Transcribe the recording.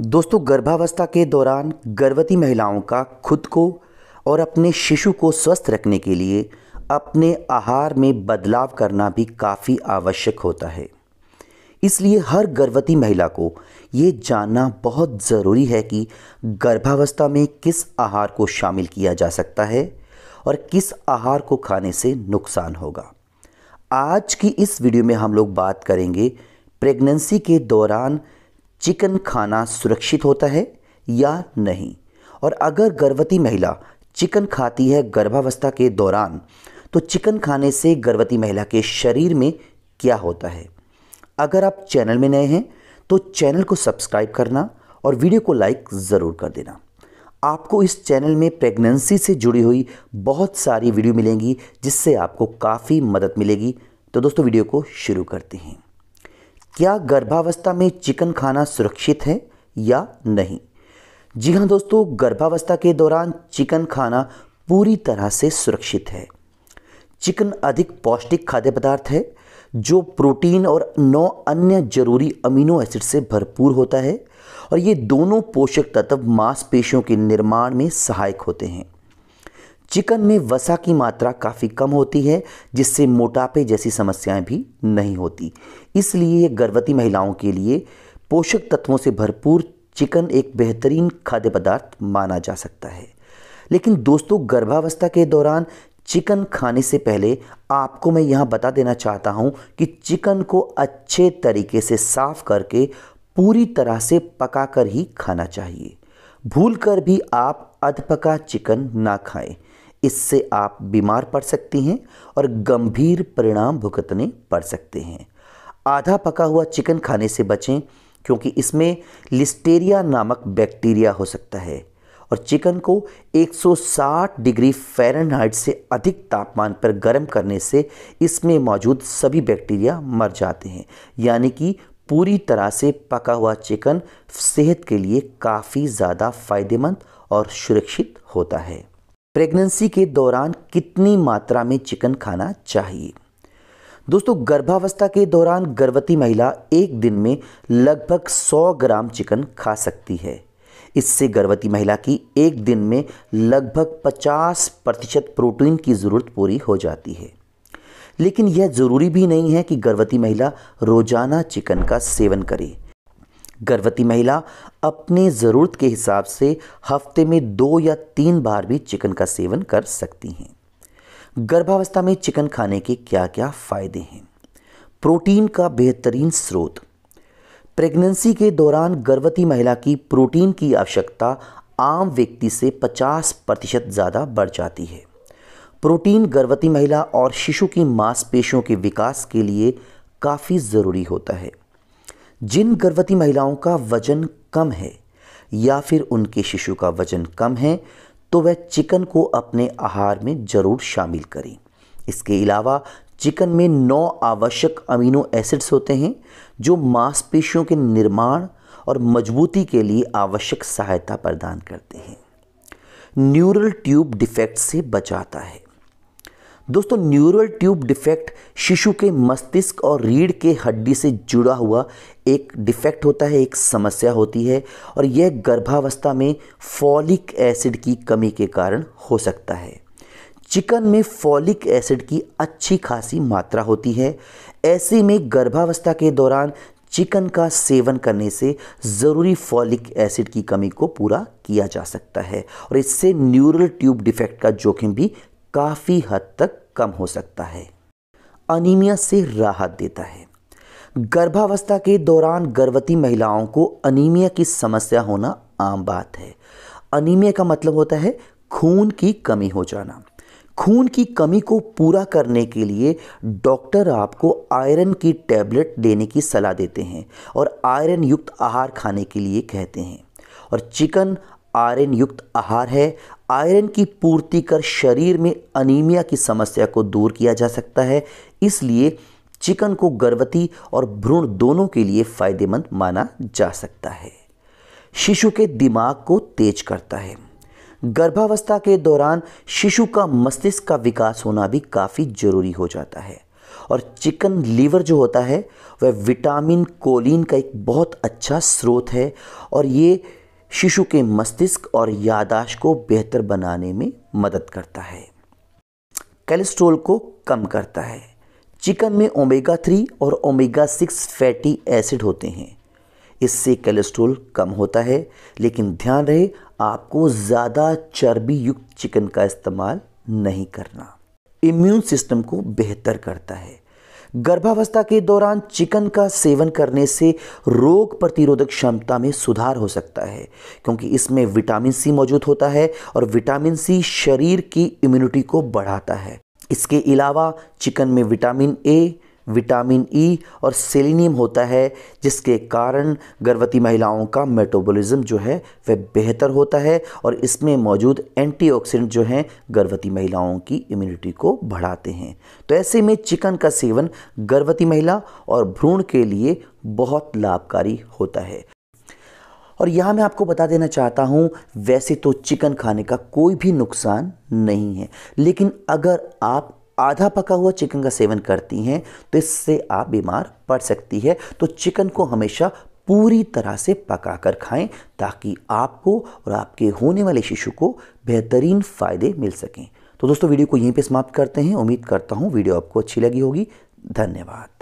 दोस्तों गर्भावस्था के दौरान गर्भवती महिलाओं का खुद को और अपने शिशु को स्वस्थ रखने के लिए अपने आहार में बदलाव करना भी काफ़ी आवश्यक होता है इसलिए हर गर्भवती महिला को ये जानना बहुत ज़रूरी है कि गर्भावस्था में किस आहार को शामिल किया जा सकता है और किस आहार को खाने से नुकसान होगा आज की इस वीडियो में हम लोग बात करेंगे प्रेगनेंसी के दौरान चिकन खाना सुरक्षित होता है या नहीं और अगर गर्भवती महिला चिकन खाती है गर्भावस्था के दौरान तो चिकन खाने से गर्भवती महिला के शरीर में क्या होता है अगर आप चैनल में नए हैं तो चैनल को सब्सक्राइब करना और वीडियो को लाइक ज़रूर कर देना आपको इस चैनल में प्रेगनेंसी से जुड़ी हुई बहुत सारी वीडियो मिलेंगी जिससे आपको काफ़ी मदद मिलेगी तो दोस्तों वीडियो को शुरू करते हैं क्या गर्भावस्था में चिकन खाना सुरक्षित है या नहीं जी हाँ दोस्तों गर्भावस्था के दौरान चिकन खाना पूरी तरह से सुरक्षित है चिकन अधिक पौष्टिक खाद्य पदार्थ है जो प्रोटीन और नौ अन्य जरूरी अमीनो एसिड से भरपूर होता है और ये दोनों पोषक तत्व मांसपेशियों के निर्माण में सहायक होते हैं चिकन में वसा की मात्रा काफ़ी कम होती है जिससे मोटापे जैसी समस्याएं भी नहीं होती इसलिए गर्भवती महिलाओं के लिए पोषक तत्वों से भरपूर चिकन एक बेहतरीन खाद्य पदार्थ माना जा सकता है लेकिन दोस्तों गर्भावस्था के दौरान चिकन खाने से पहले आपको मैं यहाँ बता देना चाहता हूँ कि चिकन को अच्छे तरीके से साफ़ करके पूरी तरह से कर ही खाना चाहिए भूल कर भी आप अधपका चिकन ना खाएं इससे आप बीमार पड़ सकती हैं और गंभीर परिणाम भुगतने पड़ सकते हैं आधा पका हुआ चिकन खाने से बचें क्योंकि इसमें लिस्टेरिया नामक बैक्टीरिया हो सकता है और चिकन को 160 डिग्री फ़ारेनहाइट से अधिक तापमान पर गर्म करने से इसमें मौजूद सभी बैक्टीरिया मर जाते हैं यानी कि पूरी तरह से पका हुआ चिकन सेहत के लिए काफ़ी ज़्यादा फ़ायदेमंद और सुरक्षित होता है प्रेगनेंसी के दौरान कितनी मात्रा में चिकन खाना चाहिए दोस्तों गर्भावस्था के दौरान गर्भवती महिला एक दिन में लगभग 100 ग्राम चिकन खा सकती है इससे गर्भवती महिला की एक दिन में लगभग 50 प्रतिशत प्रोटीन की ज़रूरत पूरी हो जाती है लेकिन यह ज़रूरी भी नहीं है कि गर्भवती महिला रोज़ाना चिकन का सेवन करे गर्भवती महिला अपनी ज़रूरत के हिसाब से हफ्ते में दो या तीन बार भी चिकन का सेवन कर सकती हैं गर्भावस्था में चिकन खाने के क्या क्या फ़ायदे हैं प्रोटीन का बेहतरीन स्रोत प्रेगनेंसी के दौरान गर्भवती महिला की प्रोटीन की आवश्यकता आम व्यक्ति से 50 प्रतिशत ज़्यादा बढ़ जाती है प्रोटीन गर्भवती महिला और शिशु की मांसपेशियों के विकास के लिए काफ़ी ज़रूरी होता है जिन गर्भवती महिलाओं का वजन कम है या फिर उनके शिशु का वजन कम है तो वह चिकन को अपने आहार में ज़रूर शामिल करें इसके अलावा चिकन में नौ आवश्यक अमीनो एसिड्स होते हैं जो मांसपेशियों के निर्माण और मजबूती के लिए आवश्यक सहायता प्रदान करते हैं न्यूरल ट्यूब डिफेक्ट से बचाता है दोस्तों न्यूरल ट्यूब डिफेक्ट शिशु के मस्तिष्क और रीढ़ के हड्डी से जुड़ा हुआ एक डिफेक्ट होता है एक समस्या होती है और यह गर्भावस्था में फॉलिक एसिड की कमी के कारण हो सकता है चिकन में फॉलिक एसिड की अच्छी खासी मात्रा होती है ऐसे में गर्भावस्था के दौरान चिकन का सेवन करने से ज़रूरी फॉलिक एसिड की कमी को पूरा किया जा सकता है और इससे न्यूरल ट्यूब डिफेक्ट का जोखिम भी काफ़ी हद तक कम हो सकता है अनीमिया से राहत देता है गर्भावस्था के दौरान गर्भवती महिलाओं को अनीमिया की समस्या होना आम बात है अनीमिया का मतलब होता है खून की कमी हो जाना खून की कमी को पूरा करने के लिए डॉक्टर आपको आयरन की टैबलेट देने की सलाह देते हैं और आयरन युक्त आहार खाने के लिए कहते हैं और चिकन आयरन युक्त आहार है आयरन की पूर्ति कर शरीर में अनीमिया की समस्या को दूर किया जा सकता है इसलिए चिकन को गर्भवती और भ्रूण दोनों के लिए फायदेमंद माना जा सकता है शिशु के दिमाग को तेज करता है गर्भावस्था के दौरान शिशु का मस्तिष्क का विकास होना भी काफ़ी जरूरी हो जाता है और चिकन लीवर जो होता है वह विटामिन कोलिन का एक बहुत अच्छा स्रोत है और ये शिशु के मस्तिष्क और यादाश्त को बेहतर बनाने में मदद करता है कोलेस्ट्रोल को कम करता है चिकन में ओमेगा थ्री और ओमेगा सिक्स फैटी एसिड होते हैं इससे कोलेस्ट्रोल कम होता है लेकिन ध्यान रहे आपको ज़्यादा चर्बी युक्त चिकन का इस्तेमाल नहीं करना इम्यून सिस्टम को बेहतर करता है गर्भावस्था के दौरान चिकन का सेवन करने से रोग प्रतिरोधक क्षमता में सुधार हो सकता है क्योंकि इसमें विटामिन सी मौजूद होता है और विटामिन सी शरीर की इम्यूनिटी को बढ़ाता है इसके अलावा चिकन में vitamin A vitamin E e और सेलिनियम होता है जिसके कारण गर्भवती महिलाओं का मेटाबॉलिज्म जो है वह बेहतर होता है और इसमें मौजूद एंटीऑक्सीडेंट जो हैं गर्भवती महिलाओं की इम्यूनिटी को बढ़ाते हैं तो ऐसे में चिकन का सेवन गर्भवती महिला और भ्रूण के लिए बहुत लाभकारी होता है और यहाँ मैं आपको बता देना चाहता हूँ वैसे तो चिकन खाने का कोई भी नुकसान नहीं है लेकिन अगर आप आधा पका हुआ चिकन का सेवन करती हैं तो इससे आप बीमार पड़ सकती है तो चिकन को हमेशा पूरी तरह से पका कर खाएँ ताकि आपको और आपके होने वाले शिशु को बेहतरीन फ़ायदे मिल सकें तो दोस्तों वीडियो को यहीं पे समाप्त करते हैं उम्मीद करता हूँ वीडियो आपको अच्छी लगी होगी धन्यवाद